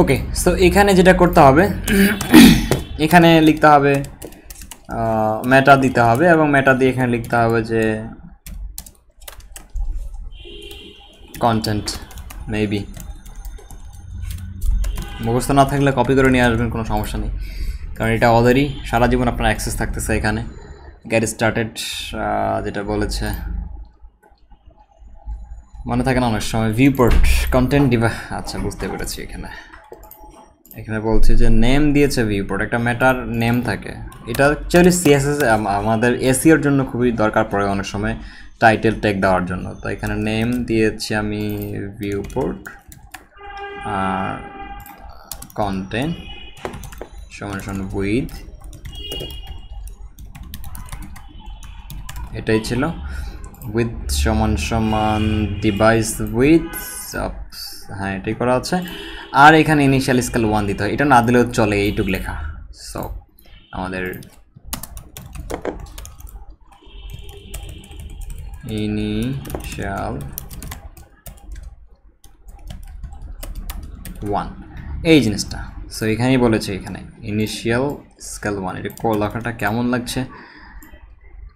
okay so এখানে যেটা করতে হবে এখানে লিখতে হবে মেটা দিতে হবে এবং মেটা দিয়ে এখানে লিখতে হবে যে কন্টেন্ট মেবি মুখস্থ না থাকলে কপি করে নিয়ে আসবেন কোনো সমস্যা নেই কারণ এটা ওদেরই সারা জীবন আপনার অ্যাক্সেস থাকতেছে এখানে গ্যাট স্টার্টেড যেটা বলেছে মনে থাকে না অনেক সময় ভিউপোর্ট কন্টেন্ট ডিভা আচ্ছা বুঝতে পেরেছি এখানে এখানে বলছি যে নেম দিয়েছে ভিউপোর্ট একটা ম্যাটার নেম থাকে এটা অ্যাকচুয়ালি সিএসএস আমাদের এসিওর জন্য খুবই দরকার পড়ে অনেক সময় টাইটেল ট্যাগ দেওয়ার জন্য তো এখানে নেম দিয়েছি আমি ভিউপোর্ট আর কন্টেন্ট সমান সমান উইথ এটাই ছিল উইথ সমান সমান ডিভাইস উইথ হ্যাঁ এটাই করা আছে আর এখানে ইনিশিয়াল স্কেল ওয়ান দিতে হয় এটা না দিলেও চলে এইটুক লেখা সো আমাদের ইনিশিয়াল ওয়ান এই জিনিসটা সো এখানেই বলেছে এখানে ইনিশিয়াল স্কেল ওয়ান এটা লেখাটা কেমন লাগছে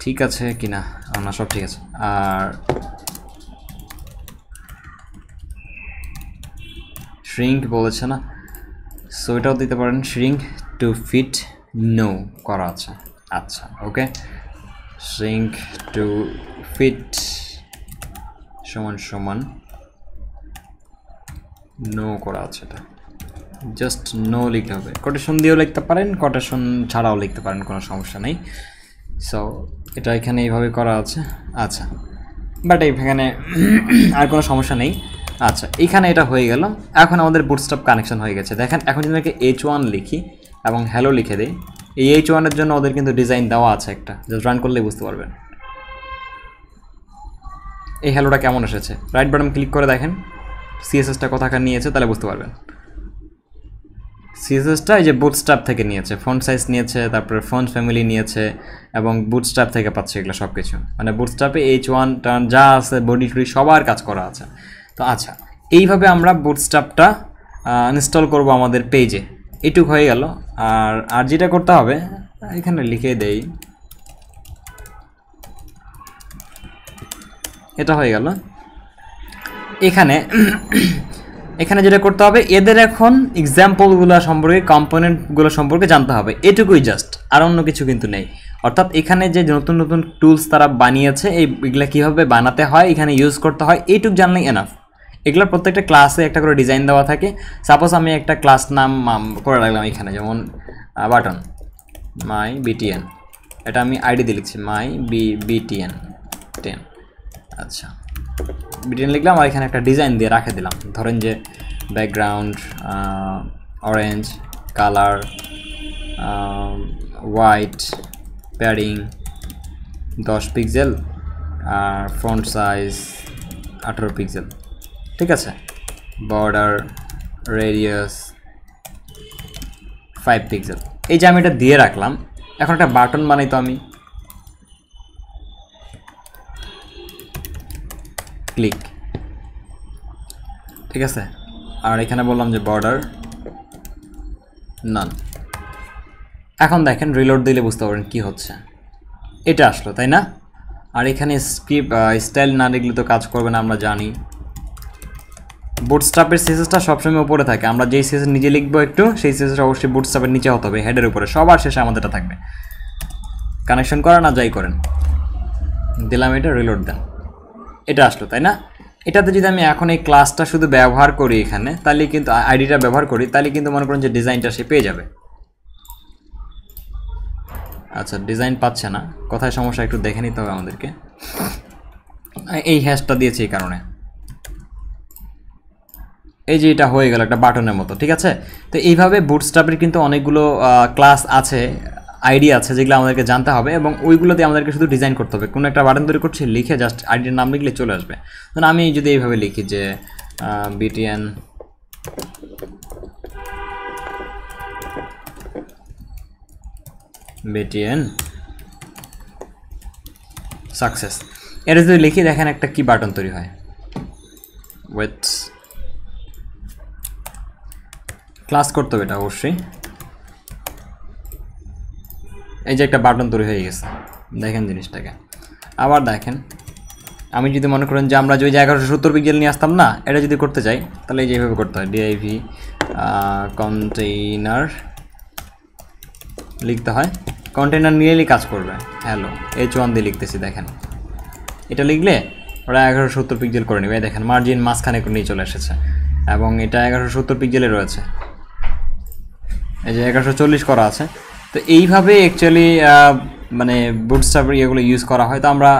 ঠিক আছে কিনা না সব ঠিক আছে আর শ্রিঙ্ক বলেছে না সো এটাও দিতে পারেন শ্রিঙ্ক টু ফিট নো করা আছে আচ্ছা ওকে শ্রিঙ্ক টু ফিট সমান সমান নো করা আছে এটা জাস্ট নো লিখতে হবে কোটেশন দিয়েও লিখতে পারেন কোটেশন ছাড়াও লিখতে পারেন কোনো সমস্যা নেই সো এটা এখানে এইভাবে করা আছে আচ্ছা বাট এখানে আর কোনো সমস্যা নেই আচ্ছা এখানে এটা হয়ে গেল এখন আমাদের বুটস্টপ কানেকশন হয়ে গেছে দেখেন এখন যদি এইচ ওয়ান লিখি এবং হ্যালো লিখে দিই এই এইচ ওয়ানের জন্য ওদের কিন্তু ডিজাইন দেওয়া আছে একটা জাস্ট রান করলে বুঝতে পারবেন এই হ্যালোটা কেমন এসেছে রাইট বাটন ক্লিক করে দেখেন সিএসএসটা কোথাকার নিয়েছে তাহলে বুঝতে পারবেন সিএসএসটা এই যে বুটস্টাপ থেকে নিয়েছে ফোন সাইজ নিয়েছে তারপরে ফোন ফ্যামিলি নিয়েছে এবং বুটস্টাপ থেকে পাচ্ছে এগুলো সব কিছু মানে বুটস্টাপে এইচ ওয়ান টার্ন যা আছে বডি টুডি সবার কাজ করা আছে তো আচ্ছা এইভাবে আমরা বুটস্ট্যাপটা ইনস্টল করব আমাদের পেজে এটুক হয়ে গেল আর আর যেটা করতে হবে এখানে লিখে দেই এটা হয়ে গেল এখানে এখানে যেটা করতে হবে এদের এখন এক্সাম্পলগুলো সম্পর্কে কম্পোনেন্টগুলো সম্পর্কে জানতে হবে এটুকুই জাস্ট আর অন্য কিছু কিন্তু নেই অর্থাৎ এখানে যে নতুন নতুন টুলস তারা বানিয়েছে এইগুলো কীভাবে বানাতে হয় এখানে ইউজ করতে হয় এইটুক জানলেই এনাফ এগুলোর প্রত্যেকটা ক্লাসে একটা করে ডিজাইন দেওয়া থাকে সাপোজ আমি একটা ক্লাস নাম করে রাখলাম এখানে যেমন বাটন মাই বিটিএন এটা আমি আইডি দিয়ে লিখছি মাই বি বিটিএন টেন আচ্ছা বিটিএন লিখলাম আর এখানে একটা ডিজাইন দিয়ে রাখে দিলাম ধরেন যে background orange colour white padding দশ পিক্সেল আর ফ্রন্ট সাইজ আঠেরো পিক্সেল ঠিক আছে বর্ডার রেডিয়াস ফাইভ পিক্সেল এই যে আমি এটা দিয়ে রাখলাম এখন একটা বাটন বানাই তো আমি ক্লিক ঠিক আছে আর এখানে বললাম যে বর্ডার নান এখন দেখেন রিলোড দিলে বুঝতে পারেন কি হচ্ছে এটা আসলো তাই না আর এখানে স্ক্রিপ্ট স্টাইল না দেখলে তো কাজ করবে না আমরা জানি বুটস্টাপের সেসেসটা সবসময় উপরে থাকে আমরা যেই সেসেস নিজে লিখবো একটু সেই সেসেস অবশ্যই বুটস্টাপের নিচে হতে হবে হেডের উপরে সবার শেষে আমাদেরটা থাকবে কানেকশন করা না যাই করেন দিলাম এটা রিলোড দেন এটা আসলো তাই না এটাতে যদি আমি এখন এই ক্লাসটা শুধু ব্যবহার করি এখানে তাহলে কিন্তু আইডিটা ব্যবহার করি তাহলে কিন্তু মনে করেন যে ডিজাইনটা সে পেয়ে যাবে আচ্ছা ডিজাইন পাচ্ছে না কোথায় সমস্যা একটু দেখে নিতে হবে আমাদেরকে এই হ্যাশটা দিয়েছি এই কারণে এই যে এটা হয়ে গেল একটা বাটনের মতো ঠিক আছে তো এইভাবে বুটস্ট্রাপের কিন্তু অনেকগুলো ক্লাস আছে আইডিয়া আছে যেগুলো আমাদেরকে জানতে হবে এবং ওইগুলোতে আমাদেরকে শুধু ডিজাইন করতে হবে কোনো একটা বাটন তৈরি করছি লিখে জাস্ট আইডিয়ার নাম লিখলে চলে আসবে তখন আমি যদি এইভাবে লিখি যে বিটিএন বিটিএন সাকসেস এটা যদি লিখি দেখেন একটা কি বাটন তৈরি হয় উইথ ক্লাস করতে হবে এটা অবশ্যই এই যে একটা বাটন তৈরি হয়ে গেছে দেখেন জিনিসটাকে আবার দেখেন আমি যদি মনে করেন যে আমরা যে ওই যে এগারোশো সত্তর পিক্সেল নিয়ে আসতাম না এটা যদি করতে চাই তাহলে এই যে এইভাবে করতে হয় ডিআইভি কন্টেইনার লিখতে হয় কন্টেইনার নিয়েই কাজ করবে হ্যালো এইচ ওয়ান দিয়ে লিখতেছি দেখেন এটা লিখলে ওরা এগারোশো সত্তর পিক্সেল করে নেবে দেখেন মার্জিন মাঝখানে নিয়ে চলে এসেছে এবং এটা এগারোশো সত্তর পিক্সেলে রয়েছে এই যে এগারোশো চল্লিশ করা আছে তো এইভাবে অ্যাকচুয়ালি মানে বুটস্টাপের ইয়েগুলো ইউজ করা হয় তো আমরা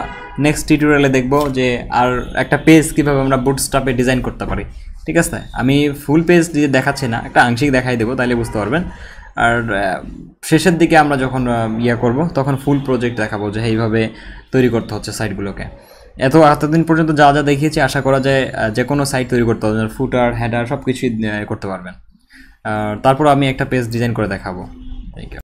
নেক্সট টিউটোরিয়ালে দেখব যে আর একটা পেজ কীভাবে আমরা বুটস্টাপে ডিজাইন করতে পারি ঠিক আছে আমি ফুল পেজ দিয়ে দেখাচ্ছি না একটা আংশিক দেখাই দেবো তাহলে বুঝতে পারবেন আর শেষের দিকে আমরা যখন ইয়ে করব তখন ফুল প্রজেক্ট দেখাবো যে এইভাবে তৈরি করতে হচ্ছে সাইটগুলোকে এত এতদিন পর্যন্ত যা যা দেখিয়েছি আশা করা যায় যে কোনো সাইট তৈরি করতে হবে ফুটার হ্যাডার সব কিছুই করতে পারবেন তারপর আমি একটা পেজ ডিজাইন করে দেখাবো থ্যাংক ইউ